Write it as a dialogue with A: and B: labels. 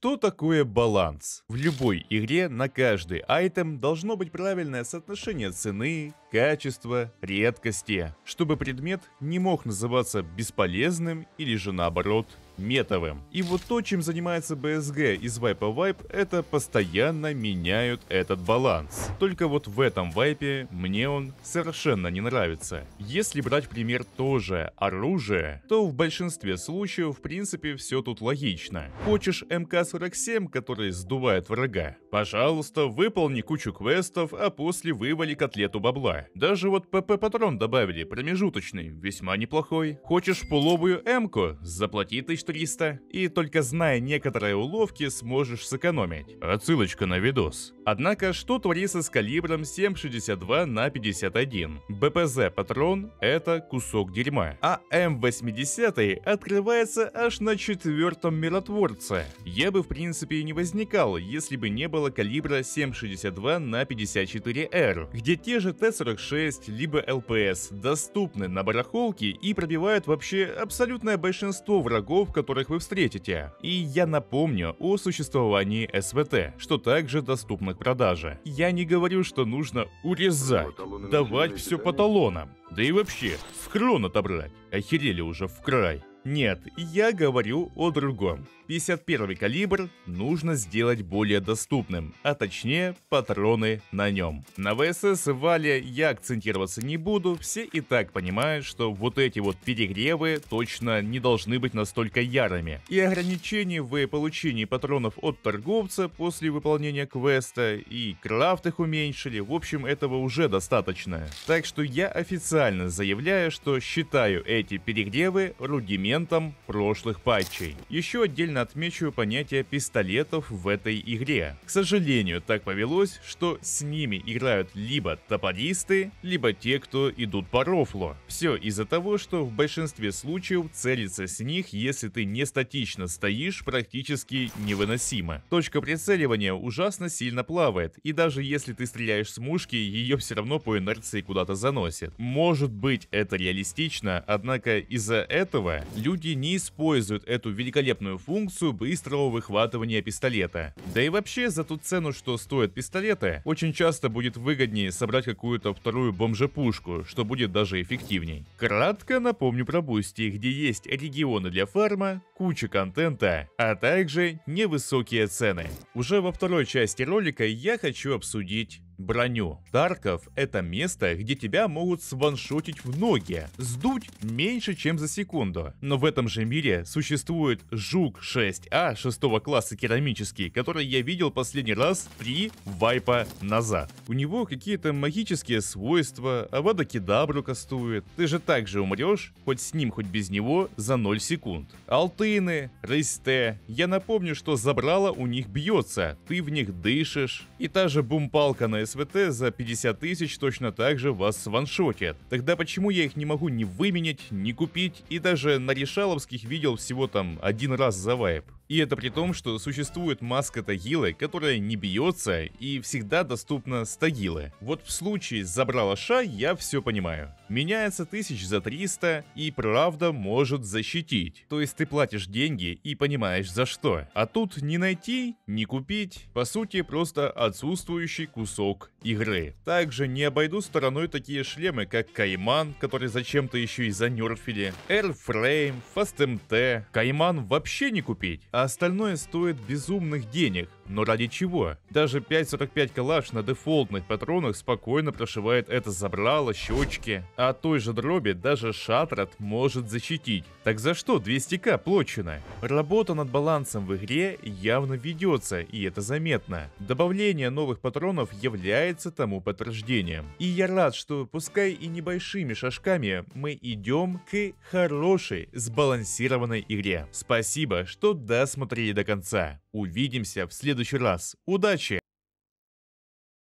A: Что такое баланс? В любой игре на каждый айтем должно быть правильное соотношение цены, качества, редкости, чтобы предмет не мог называться бесполезным или же наоборот метовым. И вот то, чем занимается BSG из вайпа вайп, это постоянно меняют этот баланс. Только вот в этом вайпе мне он совершенно не нравится. Если брать пример тоже оружие, то в большинстве случаев в принципе все тут логично. Хочешь МК-47, который сдувает врага? Пожалуйста, выполни кучу квестов, а после вывали котлету бабла. Даже вот ПП-патрон добавили, промежуточный, весьма неплохой. Хочешь половую М-ку? Заплати 1300. И только зная некоторые уловки, сможешь сэкономить. Отсылочка на видос. Однако, что творится с калибром 7,62 на 51? БПЗ-патрон — это кусок дерьма. А М80 открывается аж на четвертом миротворце. Я бы в принципе и не возникал, если бы не было калибра 7,62 на 54R, где те же т 46 либо ЛПС, доступны на барахолке и пробивают вообще абсолютное большинство врагов, которых вы встретите. И я напомню о существовании СВТ, что также доступно к продаже. Я не говорю, что нужно урезать, давать все по талонам. Да и вообще, в хрон отобрать. Охерели уже в край. Нет, я говорю о другом. 51 калибр нужно сделать более доступным, а точнее патроны на нем. На ВСС Вале я акцентироваться не буду, все и так понимают, что вот эти вот перегревы точно не должны быть настолько ярыми. И ограничений в получении патронов от торговца после выполнения квеста, и крафт их уменьшили, в общем этого уже достаточно. Так что я официально заявляю, что считаю эти перегревы рудиментом элементам прошлых патчей. Еще отдельно отмечу понятие пистолетов в этой игре. К сожалению, так повелось, что с ними играют либо топористы, либо те, кто идут по рофлу. Все из-за того, что в большинстве случаев целиться с них, если ты не статично стоишь, практически невыносимо. Точка прицеливания ужасно сильно плавает, и даже если ты стреляешь с мушки, ее все равно по инерции куда-то заносит. Может быть это реалистично, однако из-за этого люди люди не используют эту великолепную функцию быстрого выхватывания пистолета. Да и вообще, за ту цену, что стоят пистолеты, очень часто будет выгоднее собрать какую-то вторую бомжепушку, что будет даже эффективней. Кратко напомню про Бусти, где есть регионы для фарма, куча контента, а также невысокие цены. Уже во второй части ролика я хочу обсудить броню. Тарков – это место, где тебя могут сваншотить в ноги, сдуть меньше, чем за секунду. Но в этом же мире существует Жук 6А 6 класса керамический, который я видел последний раз три вайпа назад. У него какие-то магические свойства, Авада Кедабру кастует. Ты же также умрешь, хоть с ним, хоть без него, за 0 секунд. Алтыны, Рейсте. Я напомню, что забрала у них бьется, ты в них дышишь. И та же бумпалка на СВТ за 50 тысяч точно так же вас сваншотят. Тогда почему я их не могу ни выменять, ни купить, и даже на решаловских видел всего там один раз за вайп? И это при том, что существует маска Тагилы, которая не бьется и всегда доступна с Тагилы. Вот в случае с Забрала Ша я все понимаю. Меняется тысяч за 300 и правда может защитить. То есть ты платишь деньги и понимаешь за что. А тут не найти, не купить. По сути просто отсутствующий кусок игры. Также не обойду стороной такие шлемы, как Кайман, который зачем-то еще и занерфили, Airframe, FastMT. Кайман вообще не купить, а остальное стоит безумных денег. Но ради чего? Даже 5.45 калаш на дефолтных патронах спокойно прошивает это забрало, щечки. А от той же дроби даже шатрат может защитить. Так за что 200к плочено? Работа над балансом в игре явно ведется, и это заметно. Добавление новых патронов является тому подтверждением. И я рад, что пускай и небольшими шажками мы идем к хорошей, сбалансированной игре. Спасибо, что досмотрели до конца. Увидимся в следующий раз. Удачи!